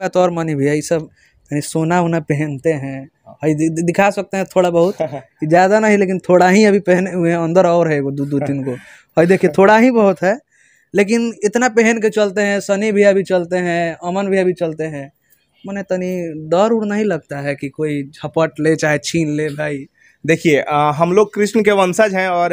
बात और मनी भैया ये सब यानी सोना उना पहनते हैं दि, दिखा सकते हैं थोड़ा बहुत ज़्यादा नहीं लेकिन थोड़ा ही अभी पहने हुए हैं अंदर और है वो दो दो तीन को भाई देखिए थोड़ा ही बहुत है लेकिन इतना पहन के चलते हैं सनी भैया भी चलते हैं अमन भैया भी चलते हैं मैंने तनी डर उड़ नहीं लगता है कि कोई झपट ले चाहे छीन ले भाई देखिए हम लोग कृष्ण के वंशज हैं और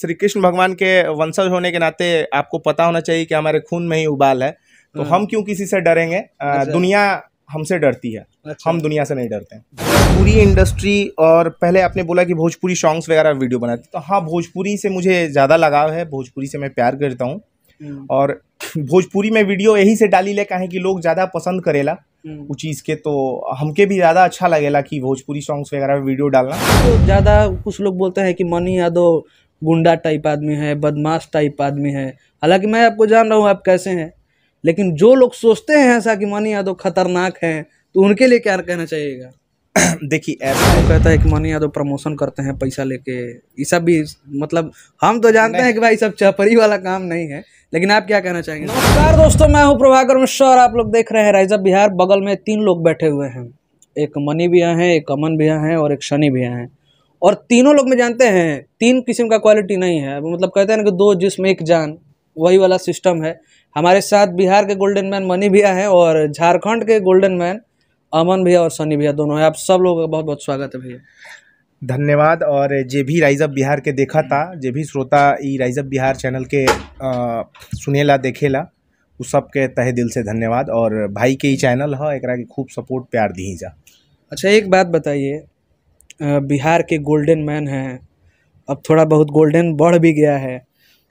श्री कृष्ण भगवान के वंशज होने के नाते आपको पता होना चाहिए कि हमारे खून में ही उबाल है तो हाँ। हम क्यों किसी से डरेंगे अच्छा। दुनिया हमसे डरती है अच्छा। हम दुनिया से नहीं डरते हैं पूरी इंडस्ट्री और पहले आपने बोला कि भोजपुरी सॉन्ग्स वगैरह वीडियो बनाती तो हाँ भोजपुरी से मुझे ज़्यादा लगाव है भोजपुरी से मैं प्यार करता हूँ हम्म। और भोजपुरी में वीडियो यही से डाली ले कहें कि लोग ज़्यादा पसंद करेला हम्म। उस चीज़ के तो हमके भी ज़्यादा अच्छा लगेगा कि भोजपुरी सॉन्ग्स वगैरह में वीडियो डालना तो ज़्यादा कुछ लोग बोलते हैं कि मनी यादव गुंडा टाइप आदमी है बदमाश टाइप आदमी है हालांकि मैं आपको जान रहा हूँ आप कैसे हैं लेकिन जो लोग सोचते हैं ऐसा कि मनी यादव खतरनाक है तो उनके लिए क्या कहना चाहिएगा देखिए ऐसा तो कहता है कि मनी यादव प्रमोशन करते हैं पैसा लेके ये सब भी मतलब हम तो जानते हैं कि भाई सब चपरी वाला काम नहीं है लेकिन आप क्या कहना चाहेंगे नमस्कार दोस्तों मैं हूँ प्रभाकर मिश्रा और आप लोग देख रहे हैं राइजा बिहार बगल में तीन लोग बैठे हुए हैं एक मनी भैया हैं एक अमन भैया हैं और एक शनि भैया हैं और तीनों लोग में जानते हैं तीन किस्म का क्वालिटी नहीं है मतलब कहते हैं ना कि दो जिसमें एक जान वही वाला सिस्टम है हमारे साथ बिहार के गोल्डन मैन मनी भैया है और झारखंड के गोल्डन मैन अमन भैया और सनी भैया दोनों हैं आप सब लोगों का बहुत बहुत स्वागत है भैया धन्यवाद और जे भी राइज अप बिहार के देखा था जे भी श्रोता ई राइज अप बिहार चैनल के सुनेला देखेला उस सब के तहे दिल से धन्यवाद और भाई के ही चैनल है एक के खूब सपोर्ट प्यार दी जा अच्छा एक बात बताइए बिहार के गोल्डन मैन हैं अब थोड़ा बहुत गोल्डन बढ़ भी गया है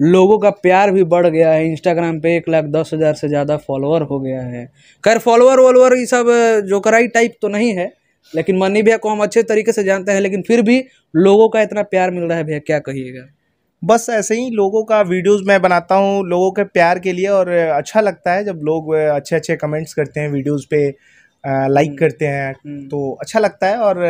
लोगों का प्यार भी बढ़ गया है इंस्टाग्राम पे एक लाख दस हज़ार से ज़्यादा फॉलोअर हो गया है खैर फॉलोअर वॉलोअर ये सब जोकराई टाइप तो नहीं है लेकिन मनी भैया को हम अच्छे तरीके से जानते हैं लेकिन फिर भी लोगों का इतना प्यार मिल रहा है भैया क्या कहिएगा बस ऐसे ही लोगों का वीडियोस मैं बनाता हूँ लोगों के प्यार के लिए और अच्छा लगता है जब लोग अच्छे अच्छे कमेंट्स करते हैं वीडियोस पे लाइक हम्म। करते हैं हम्म। तो अच्छा लगता है और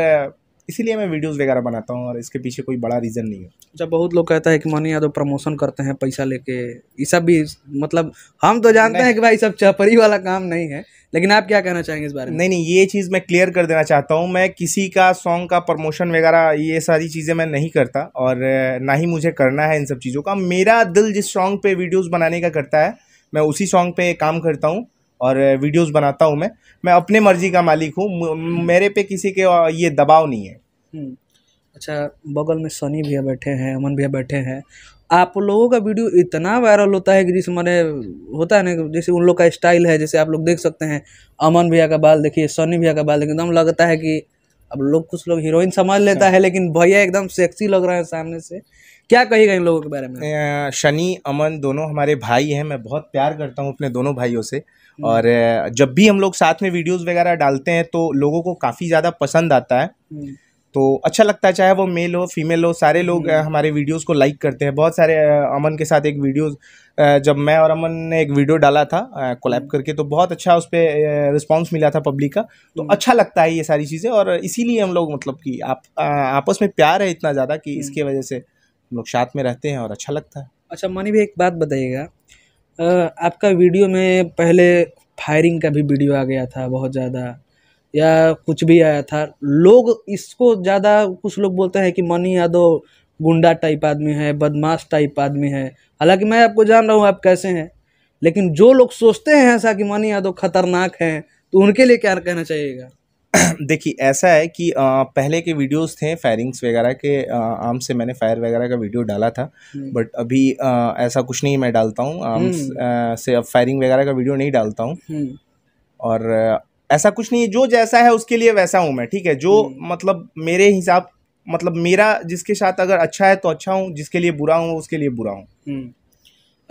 इसीलिए मैं वीडियोस वगैरह बनाता हूँ और इसके पीछे कोई बड़ा रीज़न नहीं है जब बहुत लोग कहता है कि मनी यादव प्रमोशन करते हैं पैसा लेके ये सब भी मतलब हम तो जानते हैं कि भाई सब चपरी वाला काम नहीं है लेकिन आप क्या कहना चाहेंगे इस बारे में नहीं नहीं ये चीज़ मैं क्लियर कर देना चाहता हूँ मैं किसी का सॉन्ग का प्रमोशन वगैरह ये सारी चीज़ें मैं नहीं करता और ना ही मुझे करना है इन सब चीज़ों का मेरा दिल जिस सॉन्ग पर वीडियोज़ बनाने का करता है मैं उसी सॉन्ग पर काम करता हूँ और वीडियोस बनाता हूँ मैं मैं अपने मर्जी का मालिक हूँ मेरे पे किसी के ये दबाव नहीं है हम्म। अच्छा बगल में सनी भैया बैठे हैं अमन भैया बैठे हैं आप लोगों का वीडियो इतना वायरल होता है कि जिस मैंने होता है ना जैसे उन लोग का स्टाइल है जैसे आप लोग देख सकते हैं अमन भैया का बाल देखिए सनी भैया का बाल देखिए एकदम लगता है कि अब लोग कुछ लोग हीरोइन समझ लेता अच्छा। है लेकिन भैया एकदम सेक्सी लग रहे हैं सामने से क्या कहेगा इन लोगों के बारे में शनि अमन दोनों हमारे भाई हैं मैं बहुत प्यार करता हूँ अपने दोनों भाइयों से हम्म। और जब भी हम लोग साथ में वीडियोस वगैरह डालते हैं तो लोगों को काफ़ी ज़्यादा पसंद आता है हम्म। तो अच्छा लगता है चाहे वो मेल हो फीमेल हो सारे लोग हम्म। हमारे वीडियोस को लाइक करते हैं बहुत सारे अमन के साथ एक वीडियो जब मैं और अमन ने एक वीडियो डाला था कोलैब करके तो बहुत अच्छा उस पर रिस्पॉन्स मिला था पब्लिक का तो अच्छा लगता है ये सारी चीज़ें और इसीलिए हम लोग मतलब कि आप आपस में प्यार है इतना ज़्यादा कि इसके वजह से हम लोग साथ में रहते हैं और अच्छा लगता है अच्छा मानी भी एक बात बताइएगा आपका वीडियो में पहले फायरिंग का भी वीडियो आ गया था बहुत ज़्यादा या कुछ भी आया था लोग इसको ज़्यादा कुछ लोग बोलते हैं कि मनी यादव तो गुंडा टाइप आदमी है बदमाश टाइप आदमी है हालांकि मैं आपको जान रहा हूँ आप कैसे हैं लेकिन जो लोग सोचते हैं ऐसा कि मनी यादव तो खतरनाक हैं तो उनके लिए क्या कहना चाहिएगा देखिए ऐसा है कि आ, पहले के वीडियोस थे फायरिंग्स वगैरह के आम से मैंने फायर वगैरह का वीडियो डाला था हम्म। बट अभी आ, ऐसा कुछ नहीं मैं डालता हूँ आम हम्म। से अब फायरिंग वगैरह का वीडियो नहीं डालता हूँ हम्म। और ऐसा कुछ नहीं है जो जैसा है उसके लिए वैसा हूँ मैं ठीक है जो मतलब मेरे हिसाब मतलब मेरा जिसके साथ अगर अच्छा है तो अच्छा हूँ जिसके लिए बुरा हूँ उसके लिए बुरा हूँ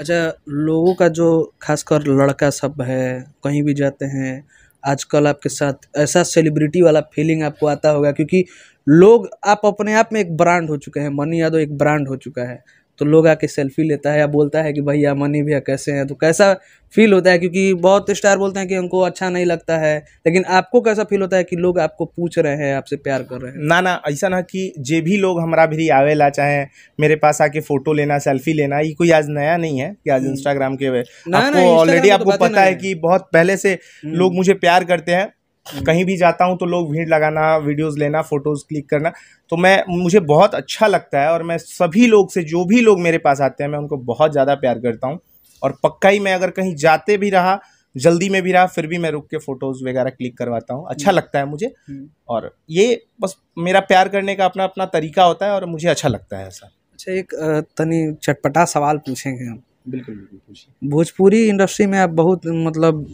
अच्छा लोगों का जो खासकर लड़का सब है कहीं भी जाते हैं आजकल आपके साथ ऐसा सेलिब्रिटी वाला फीलिंग आपको आता होगा क्योंकि लोग आप अपने आप में एक ब्रांड हो चुके हैं मनी यादव एक ब्रांड हो चुका है तो लोग आके सेल्फी लेता है या बोलता है कि भैया मनी भैया कैसे हैं तो कैसा फील होता है क्योंकि बहुत स्टार बोलते हैं कि उनको अच्छा नहीं लगता है लेकिन आपको कैसा फील होता है कि लोग आपको पूछ रहे हैं आपसे प्यार कर रहे हैं ना ना ऐसा ना कि जे भी लोग हमारा भी आवेला चाहे मेरे पास आके फोटो लेना सेल्फी लेना ये कोई आज नया नहीं है कि आज इंस्टाग्राम हम्म। के वे आपको ऑलरेडी तो आपको पता है कि बहुत पहले से हम्म। लोग मुझे प्यार करते हैं हम्म। कहीं भी जाता हूँ तो लोग भीड़ लगाना वीडियोस लेना फ़ोटोज़ क्लिक करना तो मैं मुझे बहुत अच्छा लगता है और मैं सभी लोग से जो भी लोग मेरे पास आते हैं मैं उनको बहुत ज़्यादा प्यार करता हूँ और पक्का ही मैं अगर कहीं जाते भी रहा जल्दी में भी रहा फिर भी मैं रुक के फोटोज़ वगैरह क्लिक करवाता हूँ अच्छा हम्म। लगता है मुझे हम्म। और ये बस मेरा प्यार करने का अपना अपना तरीका होता है और मुझे अच्छा लगता है ऐसा अच्छा एक तनी चटपटा सवाल पूछेंगे हम बिल्कुल बिल्कुल भोजपुरी इंडस्ट्री में आप बहुत मतलब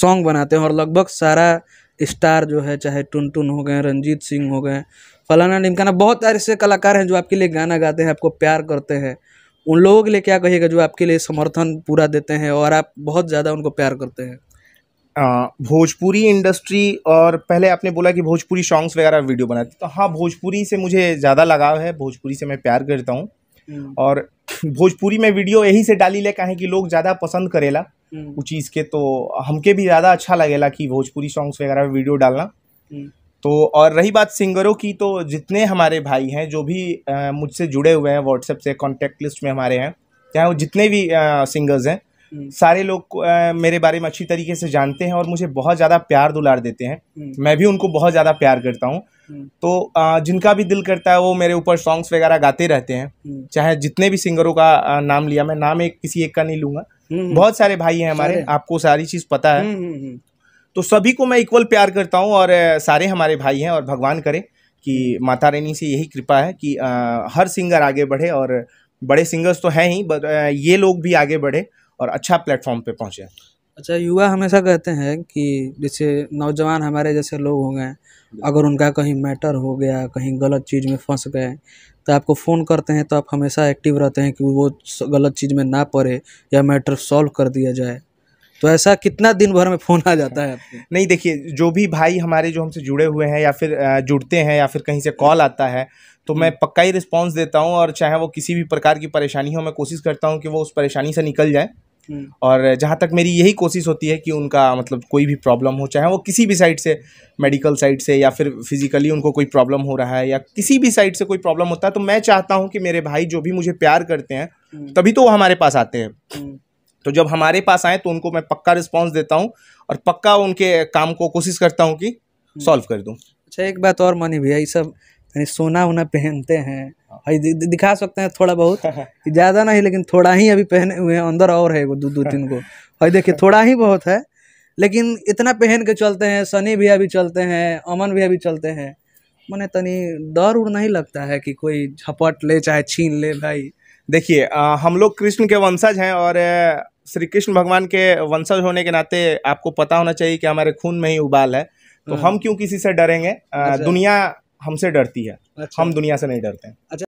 सॉन्ग बनाते हैं और लगभग सारा स्टार जो है चाहे टुनटुन हो गए रंजीत सिंह हो गए फलाना ढिमकाना बहुत ऐसे कलाकार हैं जो आपके लिए गाना गाते हैं आपको प्यार करते हैं उन लोगों के लिए क्या कहिएगा जो आपके लिए समर्थन पूरा देते हैं और आप बहुत ज़्यादा उनको प्यार करते हैं भोजपुरी इंडस्ट्री और पहले आपने बोला कि भोजपुरी सॉन्ग्स वगैरह वीडियो बनाती तो हाँ भोजपुरी से मुझे ज़्यादा लगाव है भोजपुरी से मैं प्यार करता हूँ हम्म। और भोजपुरी में वीडियो यही से डाली ले कहें कि लोग ज़्यादा पसंद करेला वो हम्म। चीज़ के तो हमके भी ज़्यादा अच्छा लगेगा कि भोजपुरी सॉन्ग्स वगैरह में वीडियो डालना हम्म। तो और रही बात सिंगरों की तो जितने हमारे भाई हैं जो भी मुझसे जुड़े हुए हैं व्हाट्सएप से कॉन्टैक्ट लिस्ट में हमारे हैं चाहे वो जितने भी सिंगर्स हैं हम्म। सारे लोग मेरे बारे में अच्छी तरीके से जानते हैं और मुझे बहुत ज़्यादा प्यार दुलार देते हैं हम्म। मैं भी उनको बहुत ज़्यादा प्यार करता हूँ हम्म। तो जिनका भी दिल करता है वो मेरे ऊपर सॉन्ग्स वगैरह गाते रहते हैं चाहे जितने भी सिंगरों का नाम लिया मैं नाम एक किसी एक का नहीं लूंगा बहुत सारे भाई हैं हमारे आपको सारी चीज़ पता है तो सभी को मैं इक्वल प्यार करता हूँ और सारे हमारे भाई हैं और भगवान करे कि माता रानी से यही कृपा है कि हर सिंगर आगे बढ़े और बड़े सिंगर्स तो हैं ही बट ये लोग भी आगे बढ़े और अच्छा प्लेटफॉर्म पे पहुँचे अच्छा युवा हमेशा कहते हैं कि जैसे नौजवान हमारे जैसे लोग हो गए अगर उनका कहीं मैटर हो गया कहीं गलत चीज़ में फंस गए तो आपको फ़ोन करते हैं तो आप हमेशा एक्टिव रहते हैं कि वो गलत चीज़ में ना पड़े या मैटर सॉल्व कर दिया जाए तो ऐसा कितना दिन भर में फ़ोन आ जाता है नहीं देखिए जो भी भाई हमारे जो हमसे जुड़े हुए हैं या फिर जुड़ते हैं या फिर कहीं से कॉल आता है तो मैं हम्म। पक्का ही रिस्पॉन्स देता हूँ और चाहे वो किसी भी प्रकार की परेशानी हो मैं कोशिश करता हूँ कि वो उस परेशानी से निकल जाए और जहाँ तक मेरी यही कोशिश होती है कि उनका मतलब कोई भी प्रॉब्लम हो चाहे वो किसी भी साइड से मेडिकल साइड से या फिर फिजिकली उनको कोई प्रॉब्लम हो रहा है या किसी भी साइड से कोई प्रॉब्लम होता है तो मैं चाहता हूँ कि मेरे भाई जो भी मुझे प्यार करते हैं हम्म। तभी तो वो हमारे पास आते हैं हम्म। तो जब हमारे पास आए तो उनको मैं पक्का रिस्पॉन्स देता हूँ और पक्का उनके काम को कोशिश करता हूँ कि सॉल्व हम्म। कर दूँ अच्छा एक बात और मानी भैया ये सब सोना वोना पहनते हैं भाई दि, दिखा सकते हैं थोड़ा बहुत ज़्यादा नहीं लेकिन थोड़ा ही अभी पहने हुए हैं अंदर और है दो दो तीन को भाई देखिए थोड़ा ही बहुत है लेकिन इतना पहन के चलते हैं सनी भी अभी चलते हैं अमन भी अभी चलते हैं मैंने तनी डर उड़ नहीं लगता है कि कोई झपट ले चाहे छीन ले भाई देखिए हम लोग कृष्ण के वंशज हैं और श्री कृष्ण भगवान के वंशज होने के नाते आपको पता होना चाहिए कि हमारे खून में ही उबाल है तो हम्म। हम क्यों किसी से डरेंगे अच्छा। दुनिया हमसे डरती है अच्छा। हम दुनिया से नहीं डरते हैं अच्छा